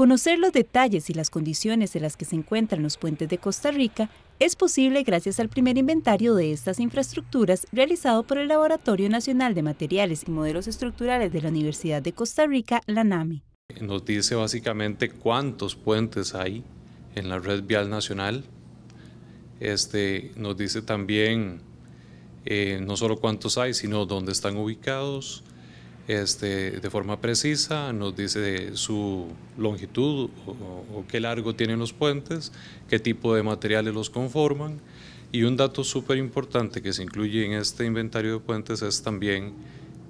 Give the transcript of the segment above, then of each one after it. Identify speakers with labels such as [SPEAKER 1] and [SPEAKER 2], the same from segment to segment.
[SPEAKER 1] Conocer los detalles y las condiciones en las que se encuentran los puentes de Costa Rica es posible gracias al primer inventario de estas infraestructuras realizado por el Laboratorio Nacional de Materiales y Modelos Estructurales de la Universidad de Costa Rica, la NAMI.
[SPEAKER 2] Nos dice básicamente cuántos puentes hay en la red vial nacional. Este, nos dice también eh, no solo cuántos hay, sino dónde están ubicados, este, de forma precisa, nos dice su longitud o, qué largo tienen los puentes, qué tipo de materiales los conforman y un dato súper importante que se incluye en este inventario de puentes es también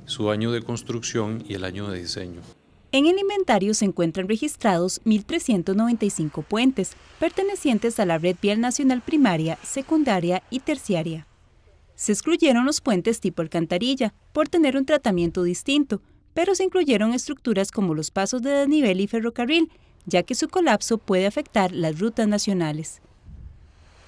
[SPEAKER 2] su año de construcción y el año de diseño.
[SPEAKER 1] En el inventario se encuentran registrados 1.395 puentes pertenecientes a la red vial nacional primaria, secundaria y terciaria. Se excluyeron los puentes tipo alcantarilla, por tener un tratamiento distinto, pero se incluyeron estructuras como los pasos de desnivel y ferrocarril, ya que su colapso puede afectar las rutas nacionales.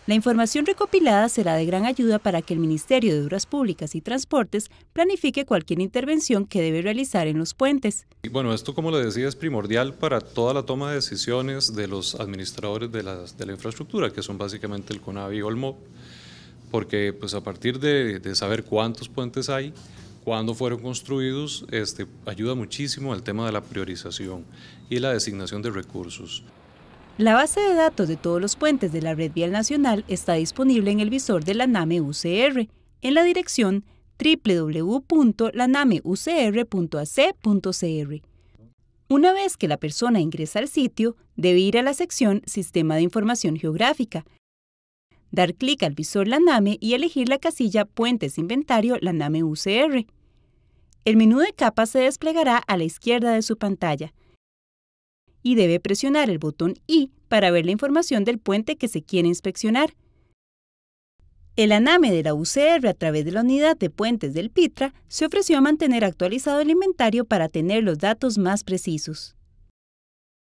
[SPEAKER 1] La información recopilada será de gran ayuda para que el Ministerio de Obras Públicas y Transportes planifique cualquier intervención que debe realizar en los puentes.
[SPEAKER 2] bueno, esto como le decía es primordial para toda la toma de decisiones de los administradores de, de la infraestructura, que son básicamente el CONAVI y el MOP porque pues a partir de, saber cuántos puentes hay, cuándo fueron construidos, este, ayuda muchísimo al tema de la priorización y la designación de recursos.
[SPEAKER 1] La base de datos de todos los puentes de la Red Vial Nacional está disponible en el visor de la NAME UCR en la dirección www.lanameucr.ac.cr. Una vez que la persona ingresa al sitio, debe ir a la sección Sistema de Información Geográfica, dar clic al visor Laname y elegir la casilla Puentes Inventario Laname UCR. El menú de capas se desplegará a la izquierda de su pantalla y debe presionar el botón I para ver la información del puente que se quiere inspeccionar. El Laname de la UCR a través de la unidad de puentes del PITRA se ofreció a mantener actualizado el inventario para tener los datos más precisos.